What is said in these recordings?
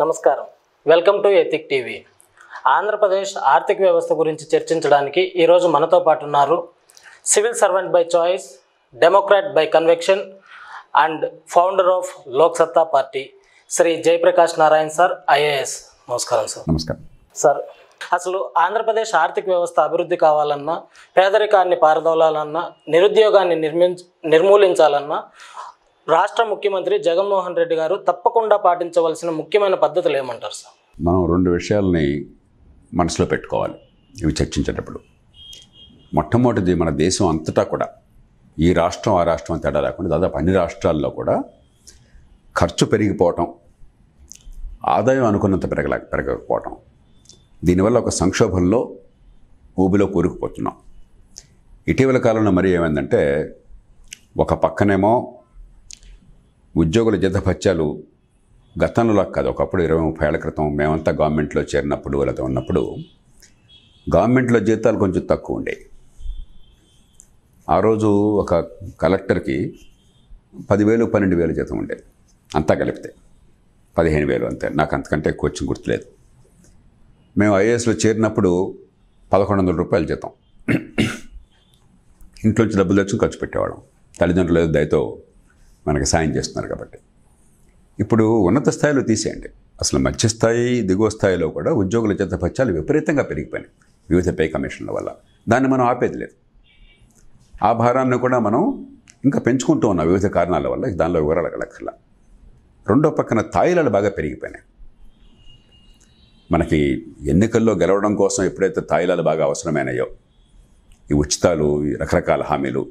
నమస్కారం welcome to ethic TV Andhra Pradesh ఆర్థిక వ్యవస్థ గురించి చర్చించడానికి ఈరోజు మనతో పాటు ఉన్నారు civil servant by choice democrat by conviction and founder of Lok Satta party Shri Jayaprakash Narayan sir IAS నమస్కారం సార్ నమస్కారం సార్ అసలు ఆంధ్రప్రదేశ్ ఆర్థిక వ్యవస్థ అభివృద్ధి కావాలన్నా పేదరికాన్ని పారదోలాలన్నా నిరుద్యోగాన్ని నిర్మి నిర్మూలించాలన్నా రాష్ట్ర ముఖ్యమంత్రి జగన్మోహన్ రెడ్డి గారు తప్పకుండా పాటించవలసిన ముఖ్యమైన పద్ధతులు ఏమంటారు సార్ మనం రెండు విషయాల్ని మనసులో పెట్టుకోవాలి ఇవి చర్చించేటప్పుడు మొట్టమొదటిది మన దేశం అంతటా కూడా ఈ రాష్ట్రం ఆ రాష్ట్రం తేడా లేకుండా దాదాపు అన్ని రాష్ట్రాల్లో కూడా ఖర్చు పెరిగిపోవటం ఆదాయం అనుకున్నంత పెరగలే పెరగకపోవటం దీనివల్ల ఒక సంక్షోభంలో ఊబిలో కూరుకుపోతున్నాం ఇటీవల కాలంలో మరీ ఏమైందంటే ఒక పక్కనేమో ఉద్యోగుల జీతభత్యాలు గతంలో కాదు ఒకప్పుడు ఇరవై ముప్పై ఏళ్ళ క్రితం మేమంతా గవర్నమెంట్లో చేరినప్పుడు వాళ్ళతో ఉన్నప్పుడు గవర్నమెంట్లో జీతాలు కొంచెం తక్కువ ఉండేవి ఆ రోజు ఒక కలెక్టర్కి పదివేలు పన్నెండు వేలు జీతం ఉండేది అంతా కలిపితే పదిహేను వేలు అంతే నాకు అంతకంటే ఎక్కువ గుర్తులేదు మేము ఐఏఎస్లో చేరినప్పుడు పదకొండు వందల రూపాయలు జీతం ఇంట్లోంచి డబ్బులు తెచ్చుకుని ఖర్చు పెట్టేవాళ్ళం తల్లిదండ్రులు దయతో మనకు సాయం చేస్తున్నారు కాబట్టి ఇప్పుడు ఉన్నత స్థాయిలో తీసేయండి అసలు మధ్యస్థాయి దిగువ స్థాయిలో కూడా ఉద్యోగుల చేత విపరీతంగా పెరిగిపోయినాయి వివిధ పే కమిషన్ల వల్ల దాన్ని మనం ఆపేది లేదు ఆ భారాన్ని కూడా మనం ఇంకా పెంచుకుంటూ ఉన్నాం వివిధ కారణాల వల్ల దానిలో వివరాలు కలక్కర్లా రెండో పక్కన తాయిలాలు బాగా పెరిగిపోయినాయి మనకి ఎన్నికల్లో గెలవడం కోసం ఎప్పుడైతే తాయిలాలు బాగా అవసరమైనాయో ఈ ఉచితాలు ఈ రకరకాల హామీలు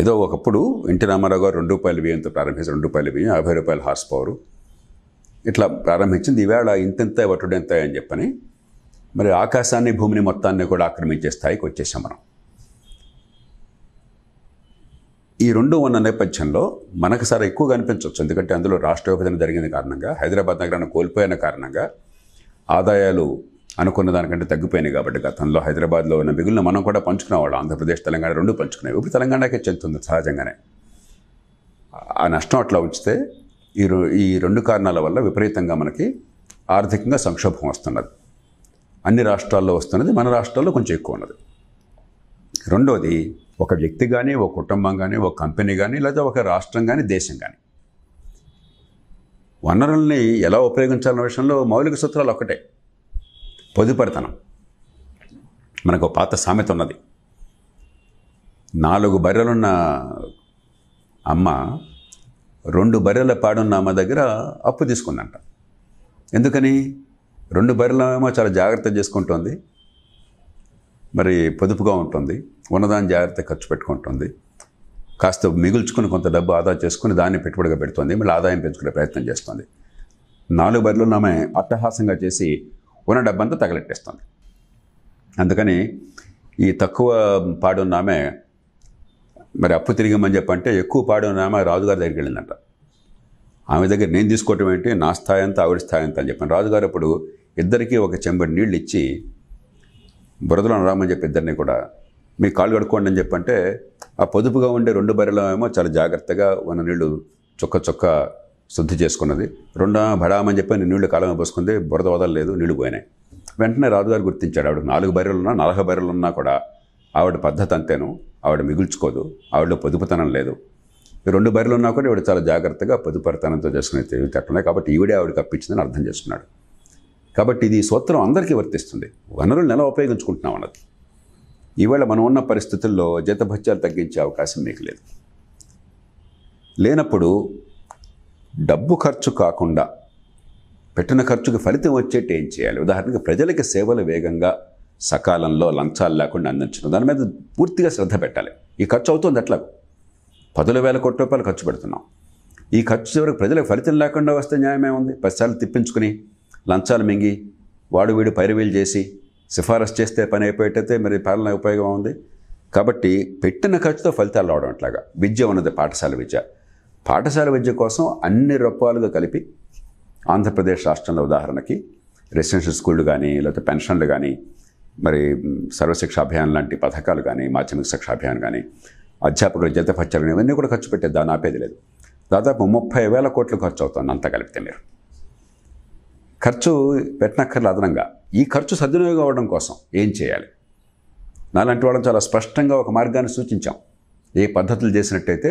ఏదో ఒకప్పుడు ఎన్టీ రామారావు గారు రెండు రూపాయల బియ్యంతో ప్రారంభించారు రెండు రూపాయల బియ్యం యాభై రూపాయల హార్స్ పవర్ ఇట్లా ప్రారంభించింది ఈవేళ ఇంతెంత ఎంత అని చెప్పని మరి ఆకాశాన్ని భూమిని మొత్తాన్ని కూడా ఆక్రమించే స్థాయికి వచ్చేసాం మనం ఈ రెండు ఉన్న నేపథ్యంలో మనకు సార్ ఎక్కువగా అనిపించవచ్చు ఎందుకంటే అందులో రాష్ట్ర విభజన జరిగిన కారణంగా హైదరాబాద్ నగరాన్ని కోల్పోయిన కారణంగా ఆదాయాలు అనుకున్న దానికంటే తగ్గిపోయినాయి కాబట్టి గతంలో హైదరాబాద్లో ఉన్న మిగులిన మనం కూడా పంచుకునే వాళ్ళం ఆంధ్రప్రదేశ్ తెలంగాణ రెండు పంచుకునేవి ఇప్పుడు తెలంగాణకే చెందుతుంది సహజంగానే ఆ నష్టం అట్లా ఉంచితే ఈ ఈ రెండు కారణాల వల్ల విపరీతంగా మనకి ఆర్థికంగా సంక్షోభం వస్తున్నది అన్ని రాష్ట్రాల్లో వస్తున్నది మన రాష్ట్రాల్లో కొంచెం ఎక్కువ ఉన్నది రెండోది ఒక వ్యక్తి కానీ ఒక కుటుంబం కానీ ఒక కంపెనీ కానీ లేదా ఒక రాష్ట్రం కానీ దేశం కానీ వనరుల్ని ఎలా ఉపయోగించాలన్న విషయంలో మౌలిక సూత్రాలు ఒకటే పొదుపడతనం మనకు పాత సామెత ఉన్నది నాలుగు బర్రెలున్న అమ్మ రెండు బర్రెల పాడున్న అమ్మ దగ్గర అప్పు తీసుకుందంట ఎందుకని రెండు బర్రెలమో చాలా జాగ్రత్త చేసుకుంటుంది మరి పొదుపుగా ఉంటుంది ఉన్నదాన్ని జాగ్రత్త ఖర్చు పెట్టుకుంటుంది కాస్త మిగుల్చుకుని కొంత డబ్బు ఆదా చేసుకుని దాన్ని పెట్టుబడిగా పెడుతుంది మళ్ళీ ఆదాయం పెంచుకునే ప్రయత్నం చేస్తుంది నాలుగు బర్రెలు ఆమె అట్టహాసంగా చేసి ఉన్న డబ్బంతా తగలెట్టేస్తుంది అందుకని ఈ తక్కువ పాడున్నామే మరి అప్పు తిరిగమని చెప్పంటే ఎక్కువ పాడున్నామే ఆమె రాజుగారి దగ్గరికి వెళ్ళిందంట ఆమె దగ్గర నేను తీసుకోవటం ఏంటి నా స్థాయి అంతా ఆవిడ స్థాయి అంతా అని చెప్పాను రాజుగారు అప్పుడు ఇద్దరికీ ఒక చెంబడి నీళ్ళు ఇచ్చి బురదలను రామని చెప్పి ఇద్దరిని కూడా మీ కాళ్ళు కడుక్కోండి అని చెప్పంటే ఆ పొదుపుగా ఉండే రెండు బర్రెలమేమో చాలా జాగ్రత్తగా ఉన్న నీళ్ళు చొక్క చొక్క శుద్ధి చేసుకున్నది రెండో భడామని చెప్పి నేను నీళ్లు కాలం పోసుకుంది బురద లేదు నీళ్లు పోయినాయి వెంటనే రాజుగారు గుర్తించాడు ఆవిడ నాలుగు బర్రెలు ఉన్నా నలభై బర్రెలు ఉన్నా కూడా ఆవిడ పద్ధతి అంతేను ఆవిడ మిగుల్చుకోదు ఆవిడలో పొదుపుతనం లేదు రెండు బర్రెలు ఉన్నా కూడా ఈవిడ చాలా జాగ్రత్తగా పొదుపరితనంతో చేసుకునే తట్టున్నాయి కాబట్టి ఈవిడే ఆవిడకి అప్పించిందని అర్థం చేసుకున్నాడు కాబట్టి ఇది సూత్రం అందరికీ వర్తిస్తుంది వనరులు నెల ఉపయోగించుకుంటున్నాం అన్నది ఈవేళ మనం ఉన్న పరిస్థితుల్లో జీతభత్యాలు తగ్గించే అవకాశం మీకు లేదు లేనప్పుడు డబ్బు ఖర్చు కాకుండా పెట్టిన ఖర్చుకి ఫలితం వచ్చేట్టు ఏం చేయాలి ఉదాహరణకి ప్రజలకి సేవలు వేగంగా సకాలంలో లంచాలు లేకుండా అందించడం దాని మీద పూర్తిగా శ్రద్ధ పెట్టాలి ఈ ఖర్చు అవుతుంది అట్లా పదుల వేల కోట్ల రూపాయలు ఖర్చు పెడుతున్నాం ఈ ఖర్చు చివరికి ప్రజలకు ఫలితం లేకుండా వస్తే న్యాయమే ఉంది పశ్చాలు తిప్పించుకుని లంచాలు మింగి వాడు వీడు పైరువీలు చేసి సిఫారసు చేస్తే పని అయిపోయేటైతే మరి పాలన ఉపయోగం ఉంది కాబట్టి పెట్టిన ఖర్చుతో ఫలితాలు రావడం అట్లాగా విద్య ఉన్నది పాఠశాల విద్య పాఠశాల విద్య కోసం అన్ని రూపాలుగా కలిపి ఆంధ్రప్రదేశ్ రాష్ట్రంలో ఉదాహరణకి రెసిడెన్షియల్ స్కూళ్ళు కానీ లేకపోతే పెన్షన్లు కానీ మరి సర్వశిక్ష అభియాన్ లాంటి పథకాలు కానీ మాధ్యమిక శిక్ష అభియాన్ కానీ అధ్యాపకులు జీతపత్యాలు ఇవన్నీ కూడా ఖర్చు పెట్టే దాని ఆపేది లేదు దాదాపు ముప్పై వేల కోట్లు ఖర్చు అవుతుంది అంతా కలిపితే మీరు ఖర్చు పెట్టినక్కర్లు అదనంగా ఈ ఖర్చు సద్వినియోగం అవ్వడం కోసం ఏం చేయాలి నాలాంటి వాళ్ళని చాలా స్పష్టంగా ఒక మార్గాన్ని సూచించాం ఏ పద్ధతులు చేసినట్టయితే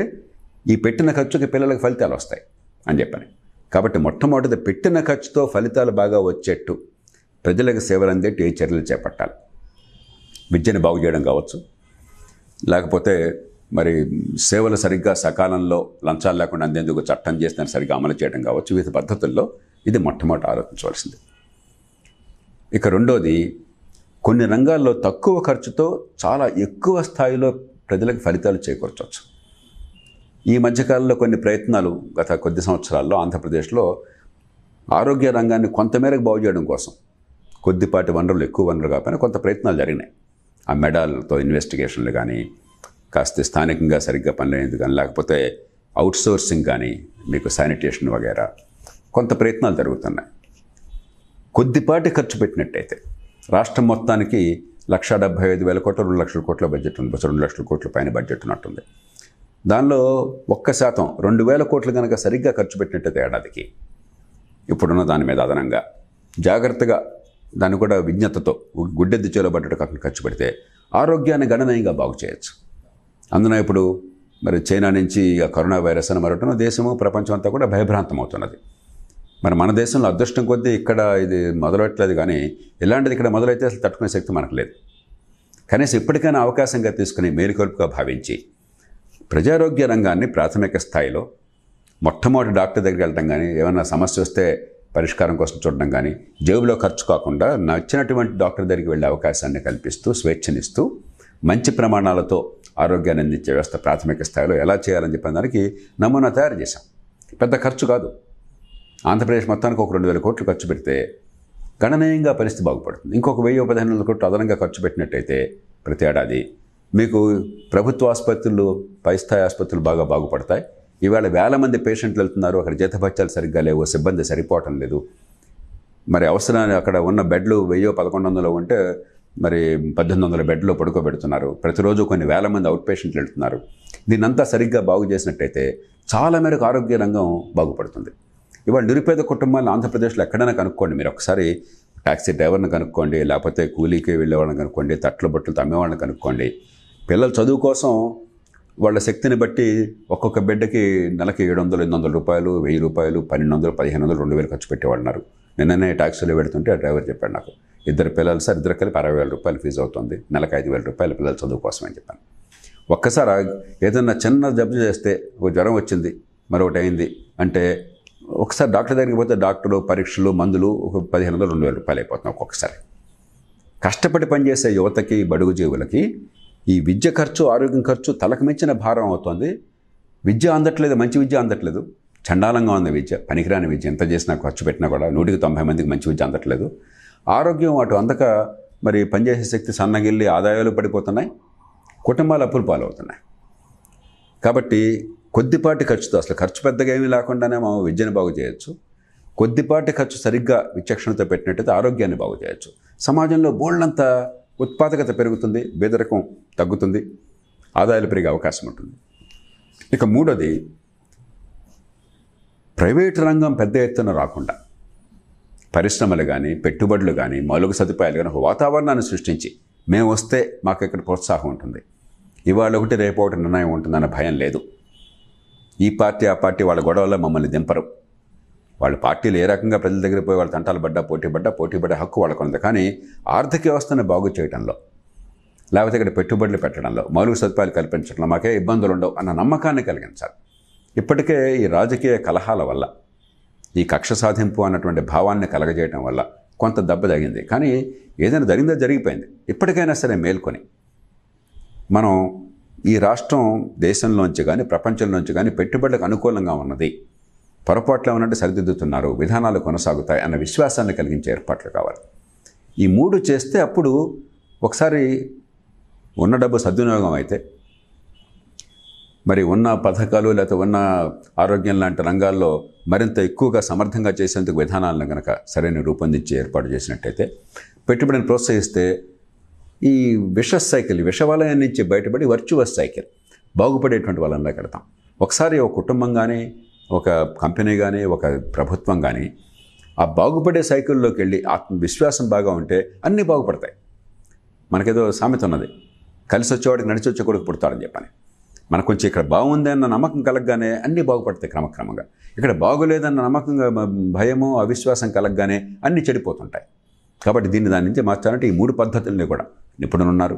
ఈ పెట్టిన ఖర్చుకి పిల్లలకు ఫలితాలు వస్తాయి అని చెప్పాను కాబట్టి మొట్టమొదటిది పెట్టిన ఖర్చుతో ఫలితాలు బాగా వచ్చేట్టు ప్రజలకు సేవలు అందేట్టు ఏ చర్యలు చేపట్టాలి విద్యను బాగు చేయడం కావచ్చు లేకపోతే మరి సేవలు సరిగ్గా సకాలంలో లంచాలు లేకుండా అందేందుకు చట్టం చేసిన సరిగ్గా అమలు చేయడం కావచ్చు వివిధ పద్ధతుల్లో ఇది మొట్టమొదటి ఆలోచించవలసింది ఇక రెండోది కొన్ని రంగాల్లో తక్కువ ఖర్చుతో చాలా ఎక్కువ స్థాయిలో ప్రజలకు ఫలితాలు చేకూర్చవచ్చు ఈ మధ్యకాలంలో కొన్ని ప్రయత్నాలు గత కొద్ది సంవత్సరాల్లో ఆంధ్రప్రదేశ్లో ఆరోగ్య రంగాన్ని కొంతమేరకు బాగు చేయడం కోసం కొద్దిపాటి వనరులు ఎక్కువ వనరులు కాకపోయినా కొంత ప్రయత్నాలు జరిగినాయి ఆ మెడల్తో ఇన్వెస్టిగేషన్లు కానీ కాస్త స్థానికంగా సరిగ్గా పనిలేదు కానీ లేకపోతే అవుట్ సోర్సింగ్ కానీ మీకు శానిటేషన్ వగైరా కొంత ప్రయత్నాలు జరుగుతున్నాయి కొద్దిపాటి ఖర్చు పెట్టినట్టయితే రాష్ట్రం మొత్తానికి లక్ష డెబ్బై ఐదు వేల కోట్ల రెండు లక్షల కోట్ల బడ్జెట్ ఉంది రెండు లక్షల కోట్ల పైన బడ్జెట్ ఉన్నట్టుంది దానిలో ఒక్క శాతం రెండు వేల కోట్లు కనుక సరిగ్గా ఖర్చు పెట్టినట్టు ఏడాదికి ఇప్పుడున్న దాని మీద అదనంగా జాగ్రత్తగా దాన్ని కూడా విజ్ఞతతో గుడ్డెద్ది చేలబడ్డట్టు ఖర్చు పెడితే ఆరోగ్యాన్ని గణనీయంగా బాగు చేయొచ్చు అందున ఇప్పుడు మరి చైనా నుంచి ఆ కరోనా వైరస్ అని మరొకటి దేశము ప్రపంచం అంతా కూడా భయభ్రాంతం అవుతున్నది మరి మన దేశంలో అదృష్టం కొద్దీ ఇక్కడ ఇది మొదలెట్టలేదు కానీ ఇలాంటిది ఇక్కడ మొదలైతే అసలు తట్టుకునే శక్తి మనకు లేదు కనీసం ఇప్పటికైనా అవకాశంగా తీసుకుని మేలుకొల్పుగా భావించి ప్రజారోగ్య రంగాన్ని ప్రాథమిక స్థాయిలో మొట్టమొదటి డాక్టర్ దగ్గరికి వెళ్ళడం కానీ ఏమైనా సమస్య వస్తే పరిష్కారం కోసం చూడడం కానీ జేబులో ఖర్చు కాకుండా నచ్చినటువంటి డాక్టర్ దగ్గరికి వెళ్ళే అవకాశాన్ని కల్పిస్తూ స్వేచ్ఛనిస్తూ మంచి ప్రమాణాలతో ఆరోగ్యాన్ని అందించే వ్యవస్థ ప్రాథమిక స్థాయిలో ఎలా చేయాలని చెప్పిన దానికి నమూనా తయారు చేశాం పెద్ద ఖర్చు కాదు ఆంధ్రప్రదేశ్ మొత్తానికి ఒక రెండు వేల కోట్లు ఖర్చు పెడితే గణనీయంగా పరిస్థితి బాగుపడుతుంది ఇంకొక వెయ్యి పదిహేను వందల కోట్లు అదనంగా ఖర్చు పెట్టినట్టయితే ప్రతి ఏడాది మీకు ప్రభుత్వ ఆసుపత్రులు పై స్థాయి ఆసుపత్రులు బాగా బాగుపడతాయి ఈవేళ వేల మంది పేషెంట్లు వెళ్తున్నారు అక్కడ జీతభత్యాలు సరిగ్గా లేవు సిబ్బంది సరిపోవటం లేదు మరి అవసరాన్ని అక్కడ ఉన్న బెడ్లు వెయ్యో పదకొండు వందలు ఉంటే మరి పద్దెనిమిది వందల బెడ్లు పడుకోబెడుతున్నారు ప్రతిరోజు కొన్ని వేల మంది అవుట్ పేషెంట్లు వెళ్తున్నారు దీన్నంతా సరిగ్గా బాగు చేసినట్టయితే చాలా మేరకు ఆరోగ్య రంగం బాగుపడుతుంది ఇవాళ నిరుపేద కుటుంబాలను ఆంధ్రప్రదేశ్లో ఎక్కడైనా కనుక్కోండి మీరు ఒకసారి ట్యాక్సీ డ్రైవర్ని కనుక్కోండి లేకపోతే కూలీకి వెళ్ళేవాళ్ళని కనుక్కోండి తట్లు బట్టలు తమ్మేవాళ్ళని కనుక్కోండి పిల్లల చదువు కోసం వాళ్ళ శక్తిని బట్టి ఒక్కొక్క బిడ్డకి నెలకి ఏడు వందలు ఎనిమిది వందల రూపాయలు వెయ్యి రూపాయలు పన్నెండు వందలు పదిహేను వందలు రెండు వేలు ఖర్చు పెట్టేవాళ్ళన్నారు నిన్ననే ట్యాక్సీలో పెడుతుంటే ఆ డ్రైవర్ చెప్పాడు నాకు ఇద్దరు పిల్లలు సార్ ఇద్దరు కలిపి అరవై వేల రూపాయలు ఫీజు అవుతుంది నెలకు ఐదు వేల రూపాయలు పిల్లల చదువు కోసం అని చెప్పాను ఒక్కసారి ఏదన్నా చిన్న జబ్బు చేస్తే ఒక జ్వరం వచ్చింది మరొకటి అయింది అంటే ఒకసారి డాక్టర్ దగ్గరికి పోతే డాక్టర్లు పరీక్షలు మందులు ఒక పదిహేను వందలు రెండు వేల రూపాయలు అయిపోతున్నాయి ఒక్కొక్కసారి కష్టపడి పనిచేసే యువతకి బడుగు జీవులకి ఈ విద్య ఖర్చు ఆరోగ్యం ఖర్చు తలకు మించిన భారం అవుతోంది విద్య అందట్లేదు మంచి విద్య అందట్లేదు చండాలంగా ఉంది విద్య పనికిరాని విద్య ఎంత చేసినా ఖర్చు పెట్టినా కూడా నూటికి తొంభై మందికి మంచి విద్య అందట్లేదు ఆరోగ్యం అటు అందక మరి పనిచేసే శక్తి సన్నగిల్లి ఆదాయాలు పడిపోతున్నాయి కుటుంబాలు అప్పులు పాలవుతున్నాయి కాబట్టి కొద్దిపాటి ఖర్చుతో అసలు ఖర్చు పెద్దగా ఏమీ లేకుండానే మనం విద్యను బాగు చేయొచ్చు కొద్దిపాటి ఖర్చు సరిగ్గా విచక్షణతో పెట్టినట్టయితే ఆరోగ్యాన్ని బాగు చేయొచ్చు సమాజంలో బోళ్ళంతా ఉత్పాదకత పెరుగుతుంది బేదరికం తగ్గుతుంది ఆదాయాలు పెరిగే అవకాశం ఉంటుంది ఇక మూడోది ప్రైవేట్ రంగం పెద్ద ఎత్తున రాకుండా పరిశ్రమలు కానీ పెట్టుబడులు కానీ మౌలిక సదుపాయాలు కానీ వాతావరణాన్ని సృష్టించి మేము వస్తే మాకు ఇక్కడ ప్రోత్సాహం ఉంటుంది ఇవాళ ఒకటి రేపు ఒకటి నిర్ణయం ఉంటుందన్న భయం లేదు ఈ పార్టీ ఆ పార్టీ వాళ్ళ గొడవలో మమ్మల్ని దింపరు వాళ్ళ పార్టీలు ఏ రకంగా ప్రజల దగ్గర పోయి వాళ్ళ తంటాలు పడ్డా పోటీ పడ్డా పోటీ పడ్డ హక్కు వాళ్ళకు ఉంది కానీ ఆర్థిక వ్యవస్థను బాగు చేయడంలో లేకపోతే ఇక్కడ పెట్టుబడులు పెట్టడంలో మౌలిక సదుపాయాలు కల్పించడంలో మాకే ఇబ్బందులు ఉండవు అన్న నమ్మకాన్ని కలిగించాలి ఇప్పటికే ఈ రాజకీయ కలహాల వల్ల ఈ కక్ష సాధింపు అన్నటువంటి భావాన్ని కలగజేయడం వల్ల కొంత దెబ్బ తగింది కానీ ఏదైనా జరిగిందో జరిగిపోయింది ఇప్పటికైనా సరే మేల్కొని మనం ఈ రాష్ట్రం దేశంలోంచి కానీ ప్రపంచంలోంచి కానీ పెట్టుబడులకు అనుకూలంగా ఉన్నది పొరపాట్లు ఏమన్నట్టు సరిదిద్దుతున్నారు విధానాలు కొనసాగుతాయి అన్న విశ్వాసాన్ని కలిగించే ఏర్పాట్లు కావాలి ఈ మూడు చేస్తే అప్పుడు ఒకసారి ఉన్న డబ్బు సద్వినియోగం అయితే మరి ఉన్న పథకాలు లేకపోతే ఉన్న ఆరోగ్యం లాంటి రంగాల్లో మరింత ఎక్కువగా సమర్థంగా చేసేందుకు విధానాలను కనుక సరైన రూపొందించి ఏర్పాటు చేసినట్టయితే పెట్టుబడిని ప్రోత్సహిస్తే ఈ విష సైకిల్ విషవాలయం నుంచి బయటపడి వర్చువస్ సైకిల్ బాగుపడేటువంటి వాళ్ళని కడతాం ఒకసారి ఒక కుటుంబం కానీ ఒక కంపెనీ కానీ ఒక ప్రభుత్వం కానీ ఆ బాగుపడే సైకిల్లోకి వెళ్ళి ఆత్మవిశ్వాసం బాగా ఉంటే అన్నీ బాగుపడతాయి మనకేదో సామెత ఉన్నది కలిసి వచ్చేవాడికి నడిచి వచ్చే కొడుకు పుడతాడని చెప్పని మనకు కొంచెం ఇక్కడ బాగుంది అన్న నమ్మకం కలగగానే అన్నీ బాగుపడతాయి క్రమక్రమంగా ఇక్కడ బాగోలేదన్న నమ్మకంగా భయము అవిశ్వాసం కలగగానే అన్నీ చెడిపోతుంటాయి కాబట్టి దీన్ని దాని నుంచి మార్చాలంటే ఈ మూడు పద్ధతుల్ని కూడా నిపుణులు ఉన్నారు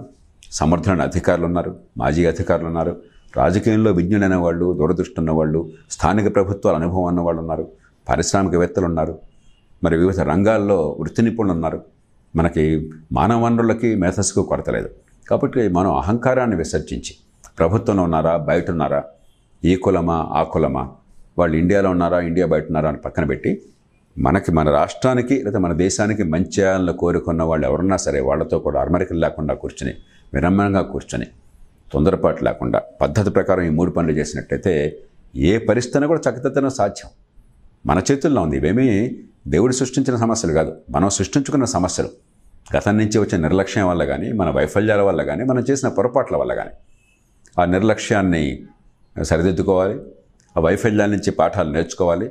సమర్థులైన అధికారులు ఉన్నారు మాజీ అధికారులు ఉన్నారు రాజకీయంలో విజ్ఞులైన వాళ్ళు దూరదృష్టి ఉన్నవాళ్ళు స్థానిక ప్రభుత్వాల అనుభవం ఉన్నవాళ్ళు ఉన్నారు పారిశ్రామికవేత్తలు ఉన్నారు మరి వివిధ రంగాల్లో వృత్తి నిపుణులు ఉన్నారు మనకి మానవ వనరులకి మేధస్సుకు కొరత లేదు కాబట్టి మనం అహంకారాన్ని విసర్జించి ప్రభుత్వంలో ఉన్నారా బయట ఉన్నారా ఈ కులమా ఆ కులమా వాళ్ళు ఇండియాలో ఉన్నారా ఇండియా బయట ఉన్నారా అని పక్కన పెట్టి మనకి మన రాష్ట్రానికి లేదా మన దేశానికి మంచి చేయాలని కోరుకున్న వాళ్ళు ఎవరన్నా సరే వాళ్ళతో కూడా అరమరికలు లేకుండా కూర్చుని విరమణంగా కూర్చుని తొందరపాటు లేకుండా పద్ధతి ప్రకారం ఈ మూడు పనులు చేసినట్టయితే ఏ పరిస్థితిని కూడా చక్కదిద్దడం సాధ్యం మన చేతుల్లో ఉంది ఇవేమీ దేవుడు సృష్టించిన సమస్యలు కాదు మనం సృష్టించుకున్న సమస్యలు గతం నుంచి వచ్చే నిర్లక్ష్యం వల్ల కానీ మన వైఫల్యాల వల్ల కానీ మనం చేసిన పొరపాట్ల వల్ల కానీ ఆ నిర్లక్ష్యాన్ని సరిదిద్దుకోవాలి ఆ వైఫల్యాల నుంచి పాఠాలు నేర్చుకోవాలి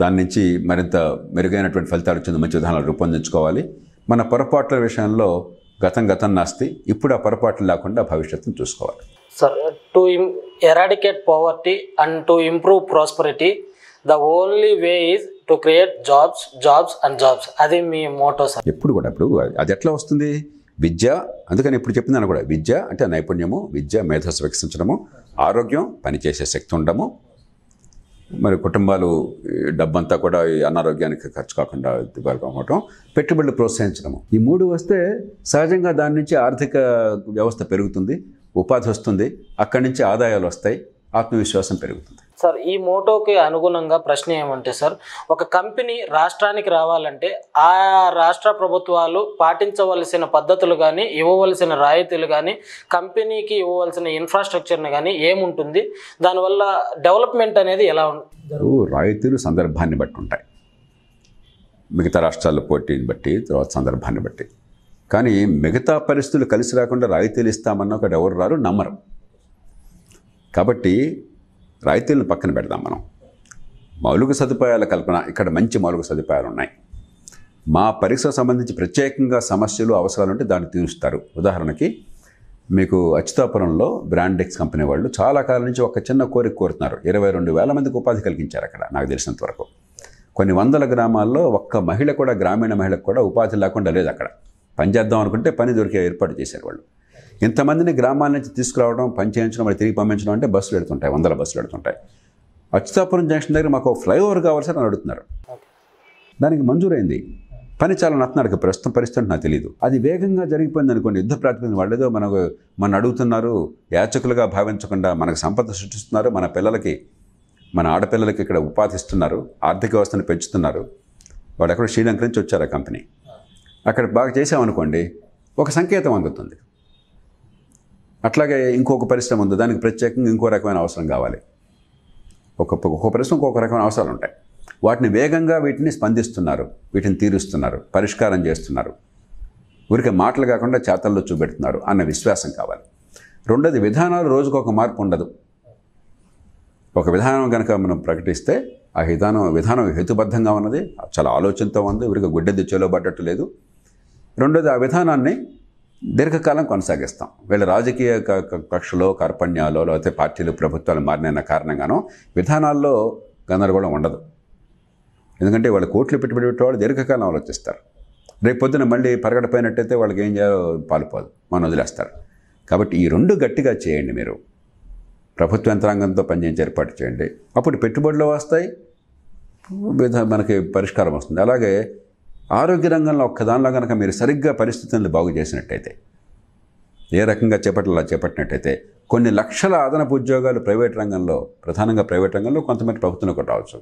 దాని నుంచి మరింత మెరుగైనటువంటి ఫలితాలు వచ్చింది మంచి విధానాలు రూపొందించుకోవాలి మన పొరపాట్ల విషయంలో గతం గతం నాస్తి ఇప్పుడు ఆ పొరపాట్లు లేకుండా భవిష్యత్తును చూసుకోవాలి sir to eradicate poverty and to improve prosperity the only way is to create jobs jobs and jobs అది మీ మోటో సార్ ఎప్పుడు కూడా ఇప్పుడు అది ఎట్లా వస్తుంది విద్య అందుకని ఇప్పుడు చెప్పిందని కూడా విద్య అంటే నైపుణ్యము విద్య మేధస్సు వికసించడము ఆరోగ్యం పనిచేసే శక్తి ఉండము మరి కుటుంబాలు డబ్బంతా కూడా ఈ అనారోగ్యానికి ఖర్చు కాకుండా దిగారుగా అవ్వటం పెట్టుబడులు ప్రోత్సహించడం ఈ మూడు వస్తే సహజంగా దాని నుంచి ఆర్థిక వ్యవస్థ పెరుగుతుంది ఉపాధి వస్తుంది అక్కడి నుంచి ఆదాయాలు వస్తాయి ఆత్మవిశ్వాసం పెరుగుతుంది సార్ ఈ మోటోకి అనుగుణంగా ప్రశ్న ఏమంటే సార్ ఒక కంపెనీ రాష్ట్రానికి రావాలంటే ఆ రాష్ట్ర ప్రభుత్వాలు పాటించవలసిన పద్ధతులు కానీ ఇవ్వవలసిన రాయితీలు కానీ కంపెనీకి ఇవ్వవలసిన ఇన్ఫ్రాస్ట్రక్చర్ని కానీ ఏముంటుంది దానివల్ల డెవలప్మెంట్ అనేది ఎలా ఉంటుంది రాయితీలు సందర్భాన్ని బట్టి ఉంటాయి మిగతా రాష్ట్రాల పోటీని బట్టి తర్వాత సందర్భాన్ని బట్టి కానీ మిగతా పరిస్థితులు కలిసి రాకుండా రాయితీలు ఇస్తామన్న ఒకటి ఎవరు రారు నమ్మరు కాబట్టి రాయితీలను పక్కన పెడదాం మనం మౌలిక సదుపాయాల కల్పన ఇక్కడ మంచి మౌలిక సదుపాయాలు ఉన్నాయి మా పరీక్షకు సంబంధించి ప్రత్యేకంగా సమస్యలు అవసరాలు ఉంటే దాన్ని తీరుస్తారు ఉదాహరణకి మీకు అచ్యుతాపురంలో బ్రాండెక్స్ కంపెనీ వాళ్ళు చాలా కాలం నుంచి ఒక చిన్న కోరిక కోరుతున్నారు ఇరవై రెండు వేల మందికి ఉపాధి కలిగించారు అక్కడ నాకు తెలిసినంత వరకు కొన్ని వందల గ్రామాల్లో ఒక్క మహిళ కూడా గ్రామీణ మహిళకు కూడా ఉపాధి లేకుండా లేదు అక్కడ పని చేద్దాం అనుకుంటే పని దొరికే ఏర్పాటు చేశారు వాళ్ళు ఇంతమందిని గ్రామాల నుంచి తీసుకురావడం పనిచేయించడం మరి తిరిగి పంపించడం అంటే బస్సులు పెడుతుంటాయి వందల బస్సులు పెడుతుంటాయి అచ్యుతాపురం జంక్షన్ దగ్గర మాకు ఫ్లైఓవర్ కావాల్సి అని అడుగుతున్నారు దానికి మంజూరైంది పని చాలా ఇక ప్రస్తుతం పరిస్థితి నాకు తెలియదు అది వేగంగా జరిగిపోయింది అనుకోండి యుద్ధ ప్రాతిపదికన వాళ్ళేదో మనకు మన అడుగుతున్నారు యాచకులుగా భావించకుండా మనకు సంపద సృష్టిస్తున్నారు మన పిల్లలకి మన ఆడపిల్లలకి ఇక్కడ ఉపాధి ఇస్తున్నారు ఆర్థిక వ్యవస్థను పెంచుతున్నారు వాళ్ళు ఎక్కడో శ్రీలంక నుంచి వచ్చారు ఆ కంపెనీ అక్కడ బాగా చేసామనుకోండి ఒక సంకేతం అందుతుంది అట్లాగే ఇంకొక పరిశ్రమ ఉంది దానికి ప్రత్యేకంగా ఇంకో రకమైన అవసరం కావాలి ఒక ఒక్కొక్క పరిశ్రమ ఒక్కొక్క రకమైన అవసరాలు ఉంటాయి వాటిని వేగంగా వీటిని స్పందిస్తున్నారు వీటిని తీరుస్తున్నారు పరిష్కారం చేస్తున్నారు ఊరికే మాటలు కాకుండా చేతల్లో చూపెడుతున్నారు అన్న విశ్వాసం కావాలి రెండోది విధానాలు రోజుకు ఒక మార్పు ఉండదు ఒక విధానం కనుక మనం ప్రకటిస్తే ఆ విధానం విధానం హేతుబద్ధంగా ఉన్నది చాలా ఆలోచనతో ఉంది ఊరికి గుడ్డ దిచ్చేలో పడ్డట్టు లేదు రెండోది ఆ విధానాన్ని దీర్ఘకాలం కొనసాగిస్తాం వీళ్ళ రాజకీయ కక్షలో కార్పణ్యాలో లేకపోతే పార్టీలు ప్రభుత్వాలు మారిన కారణంగానో విధానాల్లో గందరగోళం ఉండదు ఎందుకంటే వాళ్ళు కోట్లు పెట్టుబడి పెట్టేవాళ్ళు దీర్ఘకాలం ఆలోచిస్తారు రేపు పొద్దున మళ్ళీ పరగడపోయినట్టయితే వాళ్ళకి ఏం చేయాలో పాలుపోదు మనం వదిలేస్తారు కాబట్టి ఈ రెండు గట్టిగా చేయండి మీరు ప్రభుత్వ యంత్రాంగంతో పనిచేయించి ఏర్పాటు చేయండి అప్పుడు పెట్టుబడులు వస్తాయి మనకి పరిష్కారం వస్తుంది అలాగే ఆరోగ్య రంగంలో ఒక్కదానిలో కనుక మీరు సరిగ్గా పరిస్థితులను బాగు చేసినట్టయితే ఏ రకంగా చేపట్టాలో చేపట్టినట్టయితే కొన్ని లక్షల అదనపు ఉద్యోగాలు ప్రైవేట్ రంగంలో ప్రధానంగా ప్రైవేట్ రంగంలో కొంతమంది ప్రభుత్వంలో కూడా రావచ్చు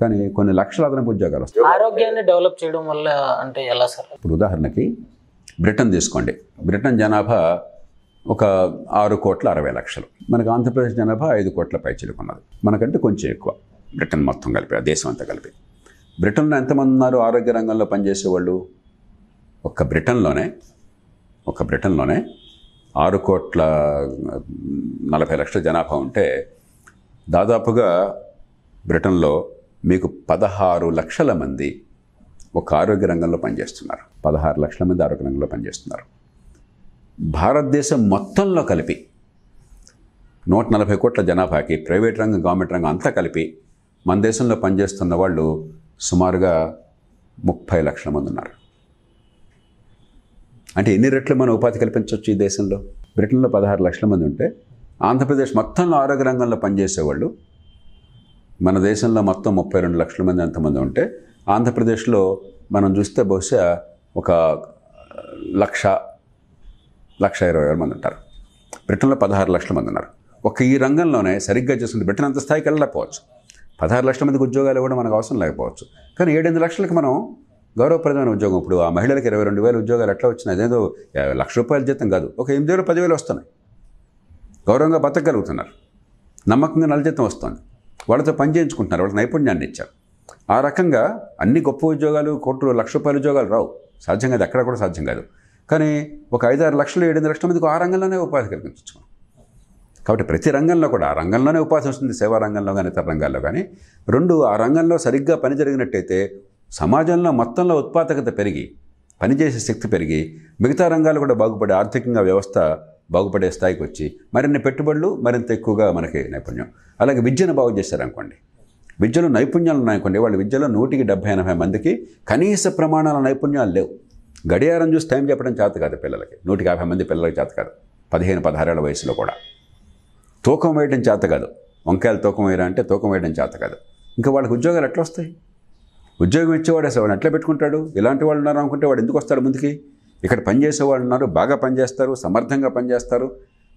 కానీ కొన్ని లక్షల అదనపు ఉద్యోగాలు వస్తాయి ఆరోగ్యాన్ని డెవలప్ చేయడం వల్ల అంటే ఎలా సార్ ఇప్పుడు ఉదాహరణకి బ్రిటన్ తీసుకోండి బ్రిటన్ జనాభా ఒక ఆరు కోట్ల అరవై లక్షలు మనకు ఆంధ్రప్రదేశ్ జనాభా ఐదు కోట్ల పై పైచిలుకున్నది మనకంటే కొంచెం ఎక్కువ బ్రిటన్ మొత్తం కలిపి ఆ దేశం అంతా కలిపి బ్రిటన్లో ఎంతమంది ఉన్నారు ఆరోగ్య రంగంలో పనిచేసేవాళ్ళు ఒక్క బ్రిటన్లోనే ఒక బ్రిటన్లోనే ఆరు కోట్ల నలభై లక్షల జనాభా ఉంటే దాదాపుగా బ్రిటన్లో మీకు పదహారు లక్షల మంది ఒక ఆరోగ్య రంగంలో పనిచేస్తున్నారు పదహారు లక్షల మంది ఆరోగ్య రంగంలో పనిచేస్తున్నారు భారతదేశం మొత్తంలో కలిపి నూట నలభై కోట్ల జనాభాకి ప్రైవేట్ రంగం గవర్నమెంట్ రంగం అంతా కలిపి మన దేశంలో పనిచేస్తున్న వాళ్ళు సుమారుగా ముప్పై లక్షల మంది ఉన్నారు అంటే ఎన్ని రెట్లు మనం ఉపాధి కల్పించవచ్చు ఈ దేశంలో బ్రిటన్లో పదహారు లక్షల మంది ఉంటే ఆంధ్రప్రదేశ్ మొత్తంలో ఆరోగ్య రంగంలో పనిచేసేవాళ్ళు మన దేశంలో మొత్తం ముప్పై రెండు లక్షల మంది అంతమంది ఉంటే ఆంధ్రప్రదేశ్లో మనం చూస్తే బహుశా ఒక లక్ష లక్ష ఇరవై వేల మంది ఉంటారు బ్రిటన్లో పదహారు లక్షల మంది ఉన్నారు ఒక ఈ రంగంలోనే సరిగ్గా చేస్తుంది బ్రిటన్ అంత స్థాయికి వెళ్ళకపోవచ్చు పదహారు లక్షల మందికి ఉద్యోగాలు ఇవ్వడం మనకు అవసరం లేకపోవచ్చు కానీ ఏడెనిమిది లక్షలకు మనం గౌరవప్రదమైన ఉద్యోగం ఇప్పుడు ఆ మహిళలకు ఇరవై రెండు వేల ఉద్యోగాలు ఎట్లా వచ్చినా అదేదో లక్ష రూపాయల జీతం కాదు ఒక ఎనిమిది వేలు పదివేలు వస్తున్నాయి గౌరవంగా బతకగలుగుతున్నారు నమ్మకంగా నెల జీతం వస్తుంది వాళ్ళతో పని చేయించుకుంటున్నారు వాళ్ళ నైపుణ్యాన్ని ఇచ్చారు ఆ రకంగా అన్ని గొప్ప ఉద్యోగాలు కోట్లు లక్ష రూపాయల ఉద్యోగాలు రావు సాధ్యం కాదు ఎక్కడ కూడా సాధ్యం కాదు కానీ ఒక ఐదారు లక్షలు ఏడెనిమిది లక్షల మందికి ఆ రంగంలోనే ఉపాధి కలిగించవచ్చు కాబట్టి ప్రతి రంగంలో కూడా ఆ రంగంలోనే ఉపాధి వస్తుంది సేవా రంగంలో కానీ ఇతర రంగాల్లో కానీ రెండు ఆ రంగంలో సరిగ్గా పని జరిగినట్టయితే సమాజంలో మొత్తంలో ఉత్పాదకత పెరిగి పనిచేసే శక్తి పెరిగి మిగతా రంగాలు కూడా బాగుపడే ఆర్థికంగా వ్యవస్థ బాగుపడే స్థాయికి వచ్చి మరిన్ని పెట్టుబడులు మరింత ఎక్కువగా మనకి నైపుణ్యం అలాగే విద్యను బాగు చేశారనుకోండి విద్యలో నైపుణ్యాలు ఉన్నాయనుకోండి వాళ్ళ విద్యలో నూటికి డెబ్బై ఎనభై మందికి కనీస ప్రమాణాల నైపుణ్యాలు లేవు గడియారం చూసి టైం చెప్పడం చేత కాదు పిల్లలకి నూటికి యాభై మంది పిల్లలకి చేత కాదు పదిహేను పదహారేళ్ల వయసులో కూడా తూకం వేయడం చేత కాదు వంకాయలు తూకం వేయరా అంటే తూకం వేయడం చేత కాదు ఇంకా వాళ్ళకి ఉద్యోగాలు ఎట్లా వస్తాయి ఉద్యోగం ఇచ్చేవాడు అసలు వాడిని ఎట్లా పెట్టుకుంటాడు ఇలాంటి వాళ్ళు ఉన్నారు అనుకుంటే వాడు ఎందుకు వస్తాడు ముందుకి ఇక్కడ పనిచేసేవాళ్ళు ఉన్నారు బాగా పనిచేస్తారు సమర్థంగా పనిచేస్తారు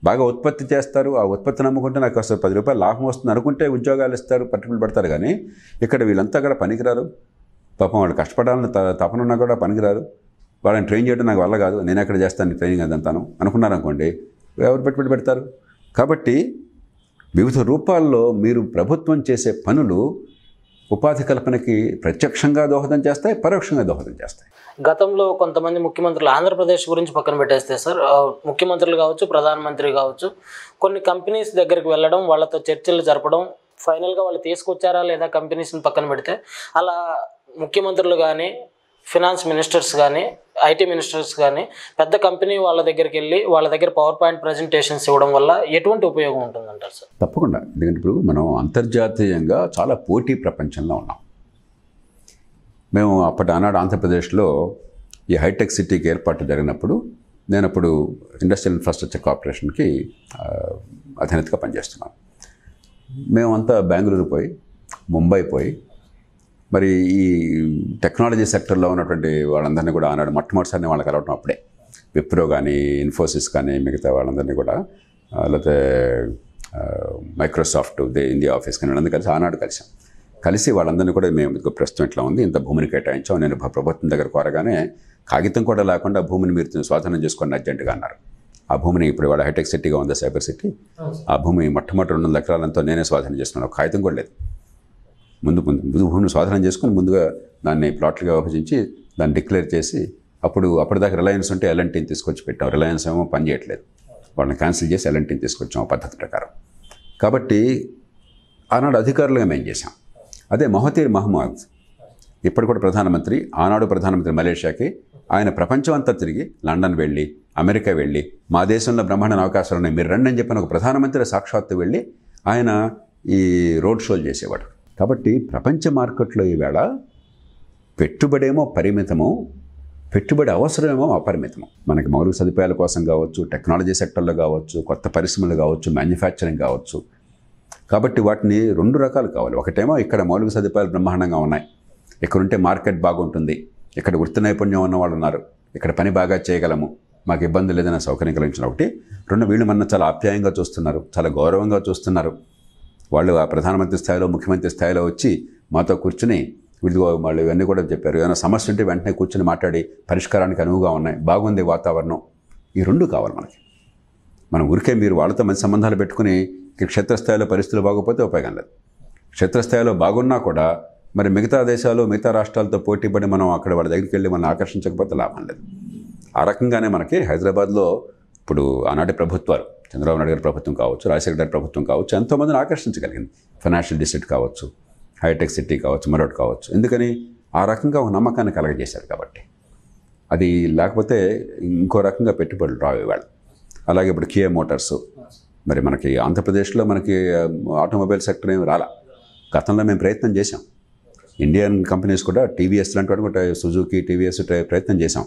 బాగా ఉత్పత్తి చేస్తారు ఆ ఉత్పత్తి నమ్ముకుంటే నాకు అసలు పది రూపాయలు లాభం వస్తుంది అనుకుంటే ఉద్యోగాలు ఇస్తారు పట్టుబడి పెడతారు కానీ ఇక్కడ వీళ్ళంతా కూడా పనికిరారు పాపం వాళ్ళు కష్టపడాలని తపనున్నా కూడా పనికిరారు వాళ్ళని ట్రైన్ చేయడం నాకు వల్ల కాదు నేను ఎక్కడ చేస్తాను ట్రైనింగ్ అదంతాను అనుకున్నారనుకోండి ఎవరు పెట్టుబడి పెడతారు కాబట్టి వివిధ రూపాల్లో మీరు ప్రభుత్వం చేసే పనులు ఉపాధి కల్పనకి ప్రత్యక్షంగా దోహదం చేస్తాయి పరోక్షంగా దోహదం చేస్తాయి గతంలో కొంతమంది ముఖ్యమంత్రులు ఆంధ్రప్రదేశ్ గురించి పక్కన పెట్టేస్తే సార్ ముఖ్యమంత్రులు కావచ్చు ప్రధానమంత్రి కావచ్చు కొన్ని కంపెనీస్ దగ్గరికి వెళ్ళడం వాళ్ళతో చర్చలు జరపడం ఫైనల్గా వాళ్ళు తీసుకొచ్చారా లేదా కంపెనీస్ని పక్కన పెడితే అలా ముఖ్యమంత్రులు కానీ ఫినాన్స్ మినిస్టర్స్ కానీ ఐటీ మినిస్టర్స్ కానీ పెద్ద కంపెనీ వాళ్ళ దగ్గరికి వెళ్ళి వాళ్ళ దగ్గర పవర్ పాయింట్ ప్రజెంటేషన్స్ ఇవ్వడం వల్ల ఎటువంటి ఉపయోగం ఉంటుందంటారు సార్ తప్పకుండా ఎందుకంటే ఇప్పుడు మనం అంతర్జాతీయంగా చాలా పోటీ ప్రపంచంలో ఉన్నాం మేము అప్పటి ఆనాడు ఆంధ్రప్రదేశ్లో ఈ హైటెక్ సిటీకి ఏర్పాటు జరిగినప్పుడు నేను అప్పుడు ఇండస్ట్రియల్ ఇన్ఫ్రాస్ట్రక్చర్ కార్పొరేషన్కి అధినేతగా పనిచేస్తున్నాను మేమంతా బెంగళూరు పోయి ముంబై పోయి మరి ఈ టెక్నాలజీ సెక్టర్లో ఉన్నటువంటి వాళ్ళందరినీ కూడా ఆనాడు మొట్టమొదటిసారి వాళ్ళకి కలవటం అప్పుడే విప్రో కానీ ఇన్ఫోసిస్ కానీ మిగతా వాళ్ళందరినీ కూడా లేకపోతే మైక్రోసాఫ్ట్ ఇండియా ఆఫీస్ కానీ వాళ్ళందరూ కలిసి ఆనాడు కలిసాం కలిసి వాళ్ళందరినీ కూడా మేము ప్రస్తుతం ఇట్లా ఉంది ఇంత భూమిని కేటాయించాం నేను ప్రభుత్వం దగ్గర కోరగానే కాగితం కూడా లేకుండా భూమిని మీరు స్వాధీనం చేసుకోండి అర్జెంటుగా అన్నారు ఆ భూమిని ఇప్పుడు వాళ్ళ హైటెక్ సిటీగా ఉంది సైబర్ సిటీ ఆ భూమి మొట్టమొదటి రెండు వందల ఎకరాలంతా నేనే స్వాధీనం చేస్తున్నాను కాగితం కూడా లేదు ముందు ముందు ముందు భూమిని స్వాధీనం చేసుకుని ముందుగా దాన్ని ప్లాట్లుగా విభజించి దాన్ని డిక్లేర్ చేసి అప్పుడు అప్పటిదాకా రిలయన్స్ ఉంటే ఎల్ఎన్టీని తీసుకొచ్చి పెట్టాం రిలయన్స్ ఏమో పని చేయట్లేదు వాళ్ళని క్యాన్సిల్ చేసి ఎల్ఎన్టీని తీసుకొచ్చాం పద్ధతి ప్రకారం కాబట్టి ఆనాడు అధికారులుగా మేము చేశాం అదే మొహతీర్ మహమ్మద్ ఇప్పుడు కూడా ప్రధానమంత్రి ఆనాడు ప్రధానమంత్రి మలేషియాకి ఆయన ప్రపంచం అంతా తిరిగి లండన్ వెళ్ళి అమెరికా వెళ్ళి మా దేశంలో బ్రహ్మాండ అవకాశాలు ఉన్నాయి మీరు రండి అని చెప్పిన ఒక ప్రధానమంత్రి సాక్షాత్తు వెళ్ళి ఆయన ఈ రోడ్ షోలు చేసేవాడు కాబట్టి ప్రపంచ మార్కెట్లో ఈవేళ పెట్టుబడేమో పరిమితము పెట్టుబడి అవసరమేమో అపరిమితము మనకి మౌలిక సదుపాయాల కోసం కావచ్చు టెక్నాలజీ సెక్టర్లో కావచ్చు కొత్త పరిశ్రమలు కావచ్చు మ్యానుఫ్యాక్చరింగ్ కావచ్చు కాబట్టి వాటిని రెండు రకాలు కావాలి ఒకటేమో ఇక్కడ మౌలిక సదుపాయాలు బ్రహ్మాండంగా ఉన్నాయి ఇక్కడ ఉంటే మార్కెట్ బాగుంటుంది ఇక్కడ వృత్తి నైపుణ్యం ఉన్న వాళ్ళు ఉన్నారు ఇక్కడ పని బాగా చేయగలము మాకు ఇబ్బంది లేదని సౌకర్యం కలిగించిన ఒకటి రెండు వీళ్ళు మన చాలా ఆప్యాయంగా చూస్తున్నారు చాలా గౌరవంగా చూస్తున్నారు వాళ్ళు ఆ ప్రధానమంత్రి స్థాయిలో ముఖ్యమంత్రి స్థాయిలో వచ్చి మాతో కూర్చుని విడిదిగో వాళ్ళు ఇవన్నీ కూడా చెప్పారు ఏదైనా సమస్య ఉంటే వెంటనే కూర్చుని మాట్లాడి పరిష్కారానికి అనువుగా ఉన్నాయి బాగుంది వాతావరణం ఈ రెండు కావాలి మనకి మనం ఊరికే మీరు వాళ్ళతో మంచి సంబంధాలు పెట్టుకుని క్షేత్రస్థాయిలో పరిస్థితులు బాగోపోతే ఉపయోగం లేదు క్షేత్రస్థాయిలో బాగున్నా కూడా మరి మిగతా దేశాలు మిగతా రాష్ట్రాలతో పోటీపడి మనం అక్కడ వాళ్ళ దగ్గరికి వెళ్ళి మనం ఆకర్షించకపోతే లాభం లేదు ఆ రకంగానే మనకి హైదరాబాద్లో ఇప్పుడు ఆనాటి ప్రభుత్వాలు చంద్రబాబు నాయుడు గారి ప్రభుత్వం కావచ్చు రాజశేఖర గారి ప్రభుత్వం కావచ్చు ఎంతోమందిని ఆకర్షించగలిగింది ఫైనాన్షియల్ డిస్ట్రిక్ట్ కావచ్చు హైటెక్ సిటీ కావచ్చు మరొకటి కావచ్చు ఎందుకని ఆ రకంగా ఒక నమ్మకాన్ని కలగజేశారు కాబట్టి అది లేకపోతే ఇంకో రకంగా పెట్టుబడులు రావు ఇవాళ అలాగే ఇప్పుడు కియా మోటార్స్ మరి మనకి ఆంధ్రప్రదేశ్లో మనకి ఆటోమొబైల్ సెక్టర్ ఏమి రాలా గతంలో మేము ప్రయత్నం చేసాం ఇండియన్ కంపెనీస్ కూడా టీవీఎస్ లాంటి వాటి సుజుకి టీవీఎస్ ప్రయత్నం చేసాం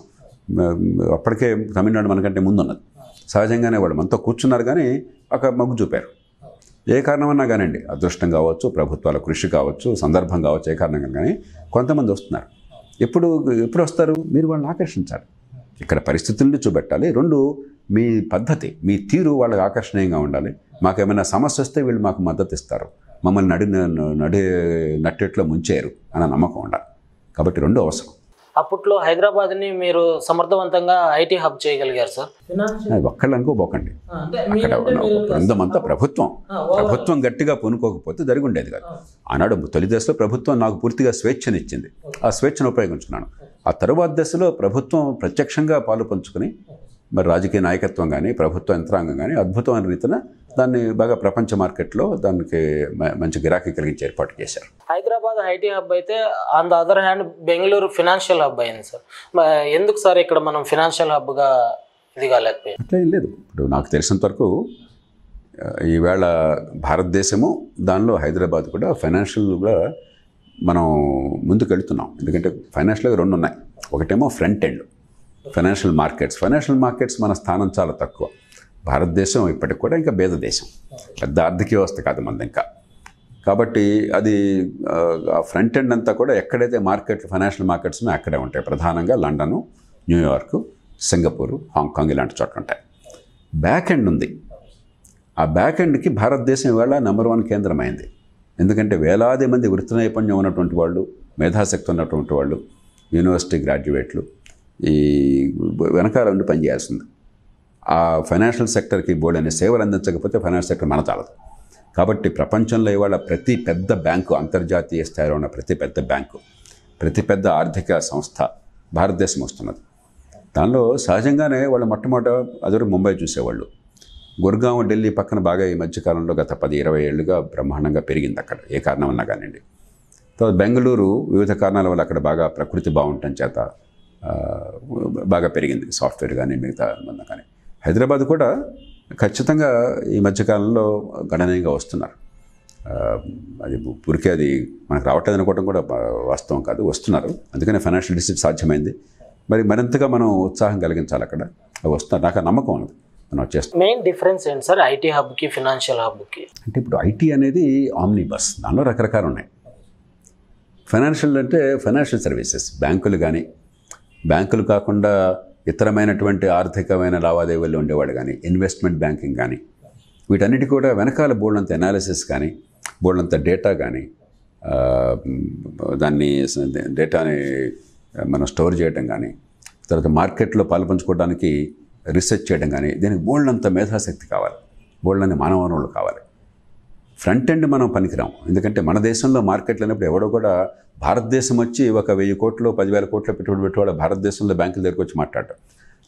అప్పటికే తమిళనాడు మనకంటే ముందున్నది సహజంగానే వాళ్ళు మనతో కూర్చున్నారు కానీ ఒక మొగ్గు చూపారు ఏ కారణమన్నా కానివ్వండి అదృష్టం కావచ్చు ప్రభుత్వాల కృషి కావచ్చు సందర్భం కావచ్చు ఏ కారణంగా కానీ కొంతమంది వస్తున్నారు ఎప్పుడు ఎప్పుడు వస్తారు మీరు వాళ్ళని ఆకర్షించాలి ఇక్కడ పరిస్థితుల్ని చూపెట్టాలి రెండు మీ పద్ధతి మీ తీరు వాళ్ళకి ఆకర్షణీయంగా ఉండాలి మాకు ఏమైనా సమస్య వస్తే వీళ్ళు మాకు మద్దతు ఇస్తారు మమ్మల్ని నడి నడి నట్టేట్లో ముంచేయరు అన్న నమ్మకం ఉండాలి కాబట్టి రెండు అవసరం అప్పట్లో హైదరాబాద్ని మీరు సమర్థవంతంగా ఐటీ హబ్ చేయగలిగారు సార్ ఒక్కళ్ళు అనుకోబోకండి బృందమంతా ప్రభుత్వం ప్రభుత్వం గట్టిగా పొనుకోకపోతే జరిగి ఉండేది కాదు ఆనాడు తొలి దశలో ప్రభుత్వం నాకు పూర్తిగా స్వేచ్ఛనిచ్చింది ఆ స్వేచ్ఛను ఉపయోగించుకున్నాను ఆ తరువాత దశలో ప్రభుత్వం ప్రత్యక్షంగా పాలు పంచుకుని మరి రాజకీయ నాయకత్వం కానీ ప్రభుత్వ యంత్రాంగం కానీ అద్భుతమైన రీతిన దాన్ని బాగా ప్రపంచ మార్కెట్లో దానికి మంచి గిరాకీ కలిగించి ఏర్పాటు చేశారు హైదరాబాద్ ఐటీ హబ్ అయితే on the other hand Bengaluru financial hub అయింది సార్ ఎందుకు సార్ ఇక్కడ మనం ఫినాన్షియల్ హబ్గా ఇది కాలేకపోయాం అట్లా ఏం లేదు ఇప్పుడు నాకు తెలిసినంత వరకు ఈవేళ భారతదేశము దానిలో హైదరాబాద్ కూడా ఫైనాన్షియల్గా మనం ముందుకు వెళుతున్నాం ఎందుకంటే ఫైనాన్షియల్గా రెండు ఉన్నాయి ఒకటేమో front end financial markets financial markets మన స్థానం చాలా తక్కువ భారతదేశం ఇప్పటికి కూడా ఇంకా భేద దేశం పెద్ద ఆర్థిక వ్యవస్థ కాదు మనది ఇంకా కాబట్టి అది ఫ్రంట్ ఎండ్ అంతా కూడా ఎక్కడైతే మార్కెట్ ఫైనాన్షియల్ మార్కెట్స్ ఉన్నాయో అక్కడే ఉంటాయి ప్రధానంగా లండను న్యూయార్క్ సింగపూర్ హాంకాంగ్ ఇలాంటి చోట్ల ఉంటాయి బ్యాక్ ఎండ్ ఉంది ఆ బ్యాక్ ఎండ్కి భారతదేశం ఇవాళ నెంబర్ వన్ కేంద్రమైంది ఎందుకంటే వేలాది మంది వృత్తి నైపుణ్యం ఉన్నటువంటి వాళ్ళు మేధాశక్తి ఉన్నటువంటి వాళ్ళు యూనివర్సిటీ గ్రాడ్యుయేట్లు ఈ వెనకాల ఉండి పనిచేయాల్సింది ఆ ఫైనాన్షియల్ సెక్టర్కి బోర్డు అనే సేవలు అందించకపోతే ఫైనాన్స్ సెక్టర్ మన చాలదు కాబట్టి ప్రపంచంలో ఇవాళ ప్రతి పెద్ద బ్యాంకు అంతర్జాతీయ స్థాయిలో ఉన్న ప్రతి పెద్ద బ్యాంకు ప్రతి పెద్ద ఆర్థిక సంస్థ భారతదేశం వస్తున్నది దానిలో సహజంగానే వాళ్ళు మొట్టమొదట అదే ముంబై చూసేవాళ్ళు గుర్గాం ఢిల్లీ పక్కన బాగా ఈ మధ్యకాలంలో గత పది ఇరవై ఏళ్ళుగా బ్రహ్మాండంగా పెరిగింది అక్కడ ఏ కారణం ఉన్నా కానివ్వండి తర్వాత బెంగళూరు వివిధ కారణాల వల్ల అక్కడ బాగా ప్రకృతి బాగుండటం చేత బాగా పెరిగింది సాఫ్ట్వేర్ కానీ మిగతా మన కానీ హైదరాబాద్ కూడా ఖచ్చితంగా ఈ మధ్యకాలంలో గణనీయంగా వస్తున్నారు అది ఊరికే అది మనకు రావట్లేదు అనుకోవడం కూడా వాస్తవం కాదు వస్తున్నారు అందుకనే ఫైనాన్షియల్ డిస్ట్రిక్ట్ సాధ్యమైంది మరి మరింతగా మనం ఉత్సాహం కలిగించాలి అక్కడ వస్తున్నారు నాకు నమ్మకం ఉన్నది మనం వచ్చేస్తాం మెయిన్ డిఫరెన్స్ ఏంటి సార్ ఐటీ హబ్కి ఫినాన్షియల్ హబ్కి అంటే ఇప్పుడు ఐటీ అనేది ఆమ్నీ బస్ దానిలో రకరకాలు ఉన్నాయి ఫైనాన్షియల్ అంటే ఫైనాన్షియల్ సర్వీసెస్ బ్యాంకులు కానీ బ్యాంకులు కాకుండా ఇతరమైనటువంటి ఆర్థికమైన లావాదేవీలు ఉండేవాడు కానీ ఇన్వెస్ట్మెంట్ బ్యాంకింగ్ కానీ వీటన్నిటి కూడా వెనకాల బోర్డంత అనాలిసిస్ కానీ బోర్డంత డేటా కానీ దాన్ని డేటాని మనం స్టోర్ చేయడం కానీ తర్వాత మార్కెట్లో పాల్పంచుకోవడానికి రీసెర్చ్ చేయడం కానీ దీనికి బోల్డంత మేధాశక్తి కావాలి బోల్డని మానవ వనరులు కావాలి ఫ్రంట్ ఎండ్ మనం పనికిరాం ఎందుకంటే మన దేశంలో మార్కెట్లు అనేప్పుడు ఎవడో కూడా భారతదేశం వచ్చి ఒక వెయ్యి కోట్లు పదివేల కోట్ల పెట్టుబడి పెట్టేవాడు భారతదేశంలో బ్యాంకుల దగ్గరకు వచ్చి మాట్లాడటం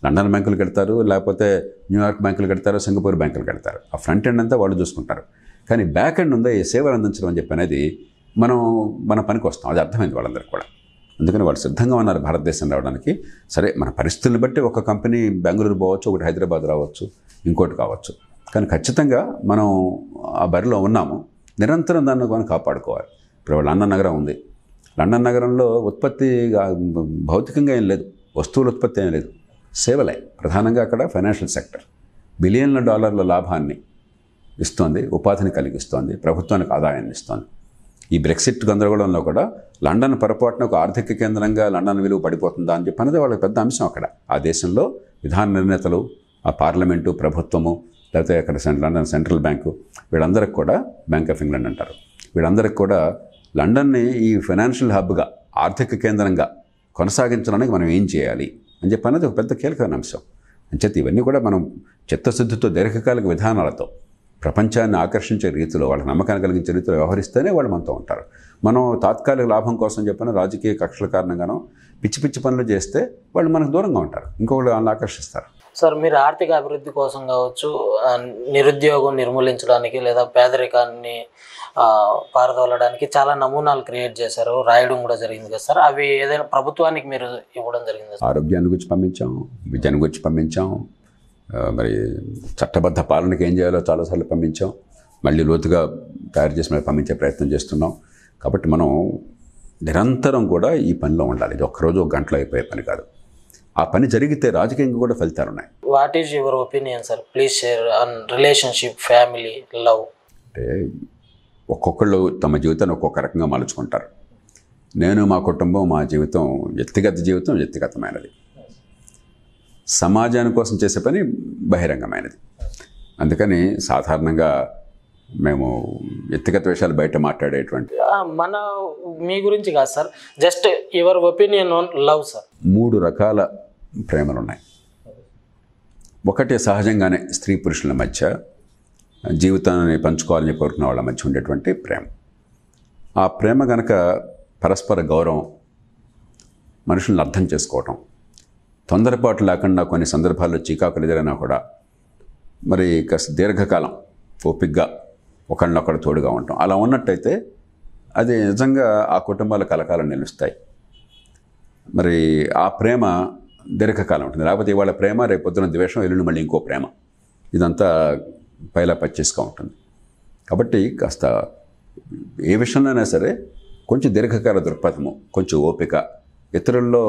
లండన్ బ్యాంకులు కడతారు లేకపోతే న్యూయార్క్ బ్యాంకులు కడతారు సింగపూర్ బ్యాంకులు కడతారు ఆ ఫ్రంట్ ఎండ్ అంతా వాళ్ళు చూసుకుంటారు కానీ బ్యాక్ ఎండ్ ఉందా ఈ సేవలు అందించడం అని చెప్పి అనేది మనం మన పనికి వస్తాం అది అర్థమైంది వాళ్ళందరికీ కూడా అందుకని వాళ్ళు సిద్ధంగా ఉన్నారు భారతదేశం రావడానికి సరే మన పరిస్థితులను బట్టి ఒక కంపెనీ బెంగళూరు పోవచ్చు ఒకటి హైదరాబాద్ రావచ్చు ఇంకోటి కావచ్చు కానీ ఖచ్చితంగా మనం ఆ బరిలో ఉన్నాము నిరంతరం దాన్ని మనం కాపాడుకోవాలి ఇప్పుడు లండన్ నగరం ఉంది లండన్ నగరంలో ఉత్పత్తి భౌతికంగా ఏం లేదు వస్తువుల ఉత్పత్తి ఏం లేదు సేవలే ప్రధానంగా అక్కడ ఫైనాన్షియల్ సెక్టర్ బిలియన్ల డాలర్ల లాభాన్ని ఇస్తోంది ఉపాధిని కలిగిస్తోంది ప్రభుత్వానికి ఆదాయాన్ని ఇస్తోంది ఈ బ్రెక్సిట్ గందరగోళంలో కూడా లండన్ పొరపాటున ఒక ఆర్థిక కేంద్రంగా లండన్ విలువ పడిపోతుందా అని చెప్పి అనేది వాళ్ళ పెద్ద అంశం అక్కడ ఆ దేశంలో విధాన నిర్ణేతలు ఆ పార్లమెంటు ప్రభుత్వము లేకపోతే అక్కడ లండన్ సెంట్రల్ బ్యాంకు వీళ్ళందరికి కూడా బ్యాంక్ ఆఫ్ ఇంగ్లాండ్ అంటారు వీళ్ళందరికి కూడా లండన్ని ఈ ఫైనాన్షియల్ హబ్గా ఆర్థిక కేంద్రంగా కొనసాగించడానికి మనం ఏం చేయాలి అని చెప్పి అనేది ఒక పెద్ద కీలకమైన అంశం చెప్పి ఇవన్నీ కూడా మనం చిత్తశుద్ధితో దీర్ఘకాలిక విధానాలతో ప్రపంచాన్ని ఆకర్షించే రీతిలో వాళ్ళ నమ్మకాన్ని కలిగించే రీతిలో వ్యవహరిస్తేనే వాళ్ళు మనతో ఉంటారు మనం తాత్కాలిక లాభం కోసం చెప్పిన రాజకీయ కక్షల కారణంగానో పిచ్చి పిచ్చి పనులు చేస్తే వాళ్ళు మనకు దూరంగా ఉంటారు ఇంకొకళ్ళు వాళ్ళని ఆకర్షిస్తారు సార్ మీరు ఆర్థిక అభివృద్ధి కోసం కావచ్చు నిరుద్యోగం నిర్మూలించడానికి లేదా పేదరికాన్ని పారదోలడానికి చాలా నమూనాలు క్రియేట్ చేశారు రాయడం కూడా జరిగింది కదా సార్ అవి ఏదైనా ప్రభుత్వానికి మీరు ఇవ్వడం జరిగింది ఆరోగ్యాన్ని గురించి పంపించాం విద్యను గురించి పంపించాం మరి చట్టబద్ధ పాలనకి ఏం చేయాలో చాలాసార్లు పంపించాం మళ్ళీ లోతుగా తయారు చేసి మళ్ళీ పంపించే ప్రయత్నం చేస్తున్నాం కాబట్టి మనం నిరంతరం కూడా ఈ పనిలో ఉండాలి ఇది ఒక్కరోజు ఒక గంటలో అయిపోయే పని కాదు ఆ పని జరిగితే రాజకీయంగా కూడా ఫలితాలు ఉన్నాయి what is your opinion sir please share on relationship family love అంటే ఒక్కొక్కళ్ళు తమ జీవితాన్ని ఒక్కొక్క రకంగా మలుచుకుంటారు నేను మా కుటుంబం మా జీవితం వ్యక్తిగత జీవితం వ్యక్తిగతమైనది సమాజాని కోసం చేసే పని బహిరంగమైనది అందుకని సాధారణంగా మేము వ్యక్తిగత విషయాలు బయట మాట్లాడేటువంటి మన మీ గురించి కాదు sir just your opinion on love sir మూడు రకాల ప్రేమలు ఉన్నాయి ఒకటే సహజంగానే స్త్రీ పురుషుల మధ్య జీవితాన్ని పంచుకోవాలని కోరుకున్న వాళ్ళ మధ్య ఉండేటువంటి ప్రేమ ఆ ప్రేమ గనక పరస్పర గౌరవం మనుషులను అర్థం చేసుకోవటం తొందరపాటు లేకుండా కొన్ని సందర్భాల్లో చీకాకులు ఎదురైనా కూడా మరి దీర్ఘకాలం ఓపిగ్గా ఒకళ్ళొకడు తోడుగా ఉంటాం అలా ఉన్నట్టయితే అది నిజంగా ఆ కుటుంబాల కలకాలం నిలుస్తాయి మరి ఆ ప్రేమ దీర్ఘకాలం ఉంటుంది లేకపోతే ఇవాళ ప్రేమ రేపొద్దున ద్వేషం ఎల్లుండి మళ్ళీ ఇంకో ప్రేమ ఇదంతా పైలా పచ్చేసుగా ఉంటుంది కాబట్టి కాస్త ఏ విషయంలోనైనా సరే కొంచెం దీర్ఘకాల దృక్పథము కొంచెం ఓపిక ఇతరుల్లో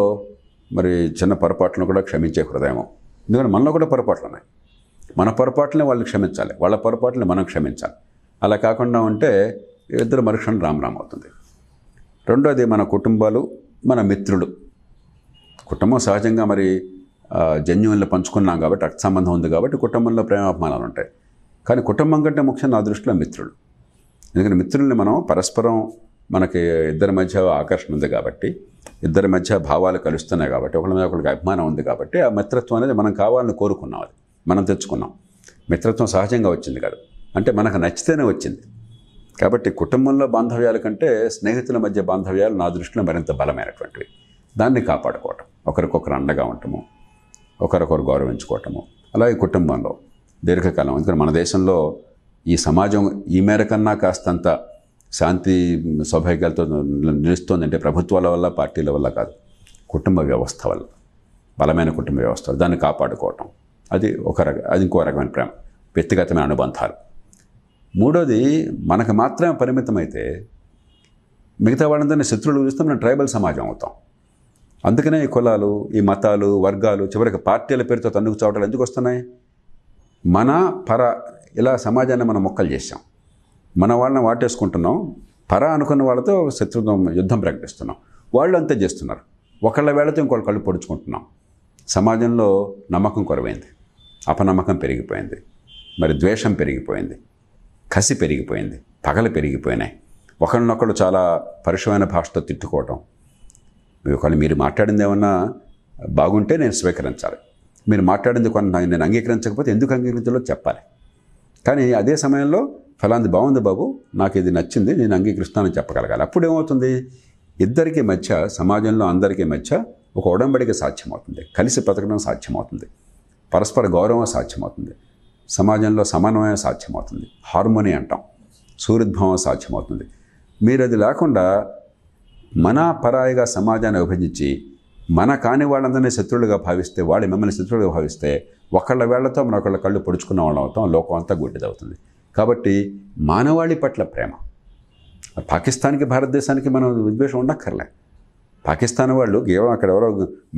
మరి చిన్న పొరపాట్లను కూడా క్షమించే హృదయం ఎందుకంటే మనలో కూడా పొరపాట్లు ఉన్నాయి మన పొరపాట్లని వాళ్ళు క్షమించాలి వాళ్ళ పొరపాట్లని మనం క్షమించాలి అలా కాకుండా ఉంటే ఇద్దరు మరుక్షణం రామరామవుతుంది రెండోది మన కుటుంబాలు మన మిత్రులు కుటుంబం సహజంగా మరి జన్యువులను పంచుకున్నాం కాబట్టి రక్త సంబంధం ఉంది కాబట్టి కుటుంబంలో ప్రేమాభిమానాలు ఉంటాయి కానీ కుటుంబం కంటే ముఖ్యం నా దృష్టిలో మిత్రులు ఎందుకంటే మిత్రుల్ని మనం పరస్పరం మనకి ఇద్దరి మధ్య ఆకర్షణ ఉంది కాబట్టి ఇద్దరి మధ్య భావాలు కలుస్తున్నాయి కాబట్టి ఒకరి మీద ఒకరికి అభిమానం ఉంది కాబట్టి ఆ మిత్రత్వం అనేది మనం కావాలని కోరుకున్నాం అది మనం తెచ్చుకున్నాం మిత్రత్వం సహజంగా వచ్చింది కాదు అంటే మనకు నచ్చితేనే వచ్చింది కాబట్టి కుటుంబంలో బాంధవ్యాల కంటే స్నేహితుల మధ్య బాంధవ్యాలు నా దృష్టిలో మరింత బలమైనటువంటివి దాన్ని కాపాడుకోవటం ఒకరికొకరు అండగా ఉండటము ఒకరికొకరు గౌరవించుకోవటము అలాగే కుటుంబంలో దీర్ఘకాలం ఎందుకంటే మన దేశంలో ఈ సమాజం ఈ మేరకన్నా కాస్తంత శాంతి సౌభాగ్యాలతో నిలుస్తుందంటే ప్రభుత్వాల వల్ల పార్టీల వల్ల కాదు కుటుంబ వ్యవస్థ వల్ల బలమైన కుటుంబ వ్యవస్థ దాన్ని కాపాడుకోవటం అది ఒక రక అది ఇంకో రకమైన ప్రేమ వ్యక్తిగతమైన అనుబంధాలు మూడోది మనకు మాత్రమే పరిమితమైతే మిగతా వాళ్ళందరినీ శత్రువులు చూస్తే మనం ట్రైబల్ సమాజం అవుతాం అందుకనే ఈ కులాలు ఈ మతాలు వర్గాలు చివరికి పార్టీల పేరుతో తన్నుకు చావటాలు ఎందుకు వస్తున్నాయి మన పర ఇలా సమాజాన్ని మనం మొక్కలు చేసాం మన వాళ్ళని వాటేసుకుంటున్నాం పర అనుకున్న వాళ్ళతో శత్రుత్వం యుద్ధం ప్రకటిస్తున్నాం వాళ్ళు అంతే చేస్తున్నారు ఒకళ్ళ వేళతో ఇంకోళ్ళు కళ్ళు పొడుచుకుంటున్నాం సమాజంలో నమ్మకం కొరవైంది అపనమ్మకం పెరిగిపోయింది మరి ద్వేషం పెరిగిపోయింది కసి పెరిగిపోయింది పగలు పెరిగిపోయినాయి ఒకరినొకరు చాలా పరుషమైన భాషతో తిట్టుకోవటం ఒకవేళ మీరు మాట్లాడింది ఏమన్నా బాగుంటే నేను స్వీకరించాలి మీరు మాట్లాడింది కొంత నేను అంగీకరించకపోతే ఎందుకు అంగీకరించాలో చెప్పాలి కానీ అదే సమయంలో ఫలాంది బాగుంది బాబు నాకు ఇది నచ్చింది నేను అంగీకరిస్తానని చెప్పగలగాలి అప్పుడు ఏమవుతుంది ఇద్దరికీ మధ్య సమాజంలో అందరికీ మధ్య ఒక ఉడంబడిక సాధ్యమవుతుంది కలిసి బ్రతకడం సాధ్యమవుతుంది పరస్పర గౌరవం సాధ్యమవుతుంది సమాజంలో సమన్వయం సాధ్యమవుతుంది హార్మోని అంటాం సూర్యద్భావం సాధ్యమవుతుంది మీరు అది లేకుండా మన పరాయిగా సమాజాన్ని విభజించి మన కాని వాళ్ళందరినీ శత్రువులుగా భావిస్తే వాళ్ళు మిమ్మల్ని శత్రువులుగా భావిస్తే ఒకళ్ళ వేళ్లతో ఒకళ్ళ కళ్ళు పొడుచుకున్న వాళ్ళం అవుతాం లోకం అంతా గుడ్డిదవుతుంది కాబట్టి మానవాళి పట్ల ప్రేమ పాకిస్తాన్కి భారతదేశానికి మనం విద్వేషం ఉండక్కర్లే పాకిస్తాన్ వాళ్ళు కేవలం అక్కడ ఎవరో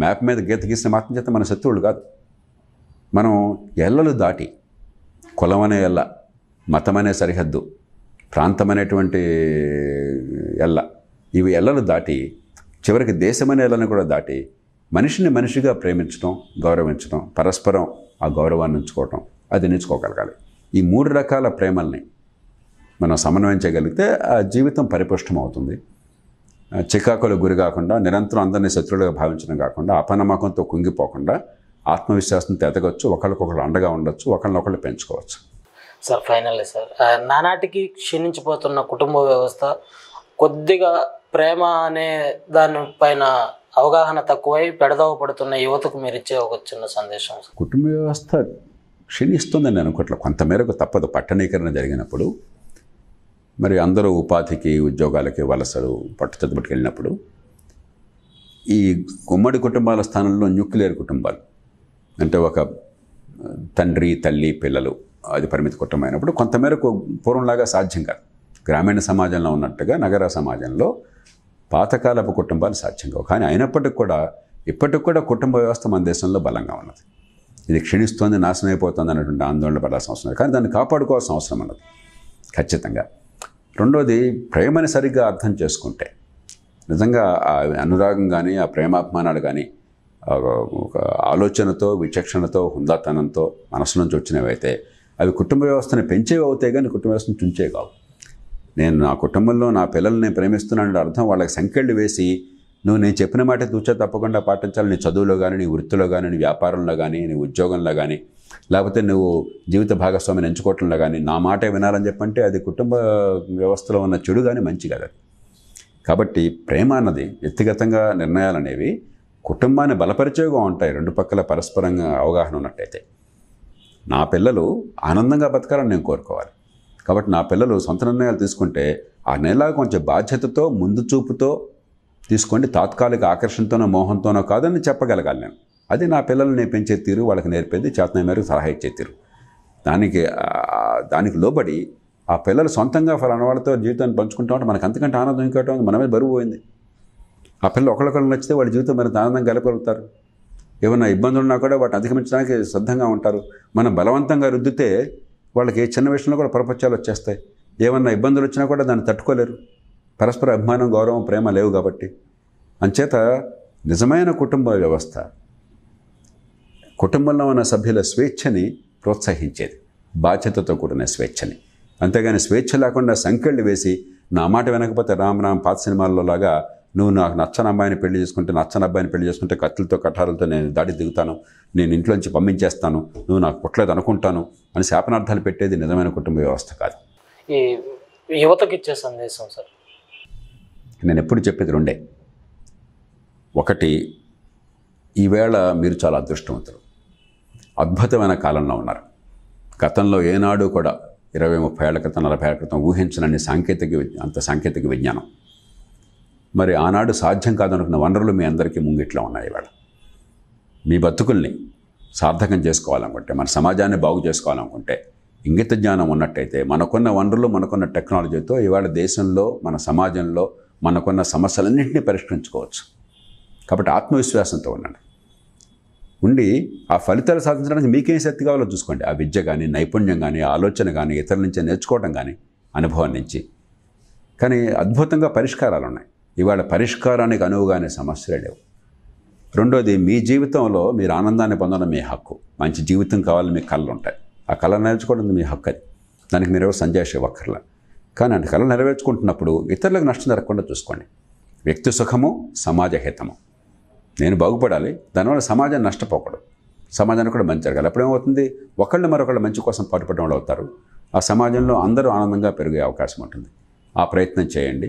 మ్యాప్ మీద గీత గీసిన మాత్రం చేత మన శత్రువులు కాదు మనం ఎల్లలు దాటి కులం అనే ఎల్ల మతం అనే సరిహద్దు ప్రాంతం అనేటువంటి ఎల్ల ఇవి ఎల్లలు దాటి చివరికి దేశమనే ఎల్లను కూడా దాటి మనిషిని మనిషిగా ప్రేమించడం గౌరవించడం పరస్పరం ఆ గౌరవాన్ని ఉంచుకోవటం అది నేర్చుకోగలగాలి ఈ మూడు రకాల ప్రేమల్ని మనం సమన్వయం చేయగలిగితే ఆ జీవితం పరిపుష్టం అవుతుంది చికాకులు గురి కాకుండా నిరంతరం అందరినీ శత్రువులుగా భావించడం కాకుండా అపనమ్మకంతో కుంగిపోకుండా ఆత్మవిశ్వాసం తెతగొచ్చు ఒకరికొకరు అండగా ఉండొచ్చు ఒకరినొకరు పెంచుకోవచ్చు సార్ ఫైనల్లీ సార్ నానాటికి క్షీణించిపోతున్న కుటుంబ వ్యవస్థ కొద్దిగా ప్రేమ అనే దానిపైన అవగాహన తక్కువై పెడదవ పడుతున్న యువతకు మీరు ఇచ్చే ఒక చిన్న సందేశం కుటుంబ వ్యవస్థ క్షీణిస్తుందని అనుకోట్ల కొంతమేరకు తప్పదు పట్టణీకరణ జరిగినప్పుడు మరి అందరూ ఉపాధికి ఉద్యోగాలకి వలసలు పట్టుచదుబట్టుకు వెళ్ళినప్పుడు ఈ గుమ్మడి కుటుంబాల స్థానంలో న్యూక్లియర్ కుటుంబాలు అంటే ఒక తండ్రి తల్లి పిల్లలు అది పరిమిత కుటుంబమైనప్పుడు కొంతమేరకు పూర్వంలాగా సాధ్యం కాదు గ్రామీణ సమాజంలో ఉన్నట్టుగా నగర సమాజంలో పాతకాలపు కుటుంబాలు సాధ్యం కావు కానీ అయినప్పటికి కూడా ఇప్పటికి కూడా కుటుంబ వ్యవస్థ మన దేశంలో బలంగా ఉన్నది ఇది క్షీణిస్తోంది నాశనం అయిపోతుంది అన్నటువంటి ఆందోళన పడాల్సిన అవసరం కానీ దాన్ని కాపాడుకోవాల్సిన అవసరం ఉన్నది ఖచ్చితంగా రెండోది ప్రేమని సరిగ్గా అర్థం చేసుకుంటే నిజంగా ఆ అనురాగం కానీ ఆ ప్రేమాభిమానాలు కానీ ఒక ఆలోచనతో విచక్షణతో హుందాతనంతో మనసు నుంచి వచ్చినవైతే అవి కుటుంబ వ్యవస్థను పెంచేవి అవుతాయి కానీ కుటుంబ వ్యవస్థను చుంచే కావు నేను నా కుటుంబంలో నా పిల్లల్ని నేను ప్రేమిస్తున్నాను అర్థం వాళ్ళకి సంఖ్యలు వేసి నువ్వు నేను చెప్పిన మాట తూచా తప్పకుండా పాటించాలి నీ చదువులో కానీ నీ వృత్తిలో కానీ నీ వ్యాపారంలో కానీ నీ ఉద్యోగంలో కానీ లేకపోతే నువ్వు జీవిత భాగస్వామిని ఎంచుకోవటంలో కానీ నా మాట వినాలని చెప్పంటే అది కుటుంబ వ్యవస్థలో ఉన్న చెడు కానీ మంచి కదా కాబట్టి ప్రేమ అన్నది వ్యక్తిగతంగా నిర్ణయాలు అనేవి కుటుంబాన్ని బలపరిచేవిగా ఉంటాయి రెండు పక్కల పరస్పరంగా అవగాహన ఉన్నట్టయితే నా పిల్లలు ఆనందంగా బతకాలని నేను కోరుకోవాలి కాబట్టి నా పిల్లలు సొంత నిర్ణయాలు తీసుకుంటే ఆ నిర్ణయాలు కొంచెం బాధ్యతతో ముందు చూపుతో తీసుకోండి తాత్కాలిక ఆకర్షణతోనో మోహంతోనో కాదని చెప్పగలగాలి నేను అది నా పిల్లలు నేను పెంచే తీరు వాళ్ళకి నేర్పేది చేతనే మేరకు సలహా ఇచ్చే తీరు దానికి దానికి లోబడి ఆ పిల్లలు సొంతంగా ఫలాన వాళ్ళతో జీవితాన్ని పంచుకుంటా ఉంటే మనకు అంతకంటే ఆనందం ఇంకోటం మనమే బరువు పోయింది ఆ పిల్లలు ఒకళ్ళొకళ్ళు నచ్చితే వాళ్ళ జీవితం మరింత ఆనందం గెలపగలుగుతారు ఏమైనా ఇబ్బందులు ఉన్నా కూడా వాటిని అధిగమించడానికి సిద్ధంగా ఉంటారు మనం బలవంతంగా రుద్దితే వాళ్ళకి ఏ చిన్న విషయంలో కూడా ప్రపంచాలు వచ్చేస్తాయి ఏమన్నా ఇబ్బందులు వచ్చినా కూడా దాన్ని తట్టుకోలేరు పరస్పర అభిమానం గౌరవం ప్రేమ లేవు కాబట్టి అంచేత నిజమైన కుటుంబ వ్యవస్థ కుటుంబంలో ఉన్న సభ్యుల స్వేచ్ఛని ప్రోత్సహించేది బాధ్యతతో కూడిన స్వేచ్ఛని అంతేగాని స్వేచ్ఛ లేకుండా సంకెళ్ళు వేసి నా మాట వినకపోతే రామ్ పాత సినిమాల్లో లాగా నువ్వు నాకు నచ్చని అమ్మాయిని పెళ్లి చేసుకుంటే నచ్చని అబ్బాయిని పెళ్లి చేసుకుంటే కత్తులతో కఠారులతో నేను దాడి దిగుతాను నేను ఇంట్లోంచి పంపించేస్తాను నువ్వు నాకు పుట్టలేదు అనుకుంటాను అని శాపనార్థాలు పెట్టేది నిజమైన కుటుంబ వ్యవస్థ కాదు ఈ యువతకి ఇచ్చే సందేశం సార్ నేను ఎప్పుడు చెప్పేది రెండే ఒకటి ఈవేళ మీరు చాలా అదృష్టవంతులు అద్భుతమైన కాలంలో ఉన్నారు గతంలో ఏనాడు కూడా ఇరవై ముప్పై ఏళ్ళ క్రితం నలభై ఏళ్ళ క్రితం ఊహించనని సాంకేతిక అంత సాంకేతిక విజ్ఞానం మరి ఆనాడు సాధ్యం కాదనుకున్న వనరులు మీ అందరికీ ముంగిట్లో ఉన్నాయి ఇవాళ మీ బతుకుల్ని సార్థకం చేసుకోవాలనుకుంటే మన సమాజాన్ని బాగు చేసుకోవాలనుకుంటే ఇంగిత జ్ఞానం ఉన్నట్టయితే మనకున్న వనరులు మనకున్న టెక్నాలజీతో ఇవాళ దేశంలో మన సమాజంలో మనకున్న సమస్యలన్నింటినీ పరిష్కరించుకోవచ్చు కాబట్టి ఆత్మవిశ్వాసంతో ఉండండి ఉండి ఆ ఫలితాలు సాధించడానికి మీకేం శక్తి కావాలో చూసుకోండి ఆ విద్య కానీ నైపుణ్యం కానీ ఆలోచన కానీ ఇతరుల నుంచి నేర్చుకోవడం కానీ అనుభవం నుంచి కానీ అద్భుతంగా పరిష్కారాలు ఉన్నాయి ఇవాళ పరిష్కారానికి అనువుగానే సమస్యలు లేవు రెండోది మీ జీవితంలో మీరు ఆనందాన్ని పొందడం మీ హక్కు మంచి జీవితం కావాలని మీ కళ్ళు ఉంటాయి ఆ కళ నేర్చుకోవడం మీ హక్కు అది దానికి మీరు ఎవరు సంజాయిష ఒక్కర్లా కానీ అంటే కళ నెరవేర్చుకుంటున్నప్పుడు ఇతరులకు నష్టం జరగకుండా చూసుకోండి వ్యక్తి సుఖము సమాజ హితము నేను బాగుపడాలి దానివల్ల సమాజం నష్టపోకూడదు సమాజానికి కూడా మంచి జరగాలి అప్పుడేమవుతుంది ఒకళ్ళు మరొకళ్ళు మంచి కోసం పాటుపడడం అవుతారు ఆ సమాజంలో అందరూ ఆనందంగా పెరిగే అవకాశం ఉంటుంది ఆ ప్రయత్నం చేయండి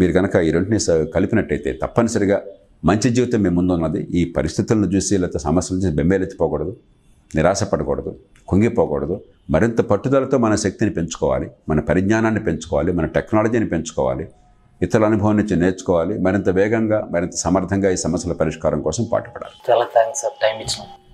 మీరు కనుక ఈ రెంటిని కలిపినట్టయితే తప్పనిసరిగా మంచి జీవితం మీ ఉన్నది ఈ పరిస్థితులను చూసి లేకపోతే సమస్యలను చూసి బెంబేలెత్తిపోకూడదు నిరాశపడకూడదు కుంగిపోకూడదు మరింత పట్టుదలతో మన శక్తిని పెంచుకోవాలి మన పరిజ్ఞానాన్ని పెంచుకోవాలి మన టెక్నాలజీని పెంచుకోవాలి ఇతరుల అనుభవం నుంచి నేర్చుకోవాలి మరింత వేగంగా మరింత సమర్థంగా ఈ సమస్యల పరిష్కారం కోసం పాటుపడాలి చాలా థ్యాంక్స్ సార్ టైం ఇచ్చినాం